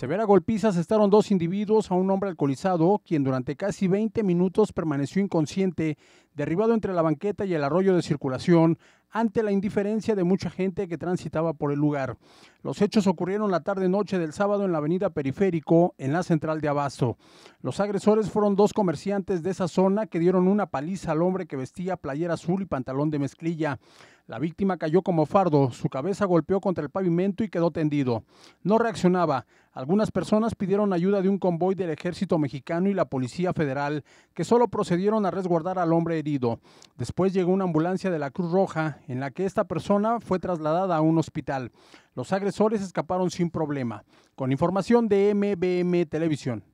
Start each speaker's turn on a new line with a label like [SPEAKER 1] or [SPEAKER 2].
[SPEAKER 1] Severa golpiza asestaron dos individuos a un hombre alcoholizado, quien durante casi 20 minutos permaneció inconsciente, derribado entre la banqueta y el arroyo de circulación, ante la indiferencia de mucha gente que transitaba por el lugar. Los hechos ocurrieron la tarde-noche del sábado en la avenida Periférico, en la central de Abasto. Los agresores fueron dos comerciantes de esa zona que dieron una paliza al hombre que vestía playera azul y pantalón de mezclilla. La víctima cayó como fardo, su cabeza golpeó contra el pavimento y quedó tendido. No reaccionaba. Algunas personas pidieron ayuda de un convoy del ejército mexicano y la policía federal, que solo procedieron a resguardar al hombre herido. Después llegó una ambulancia de la Cruz Roja en la que esta persona fue trasladada a un hospital. Los agresores escaparon sin problema. Con información de MBM Televisión.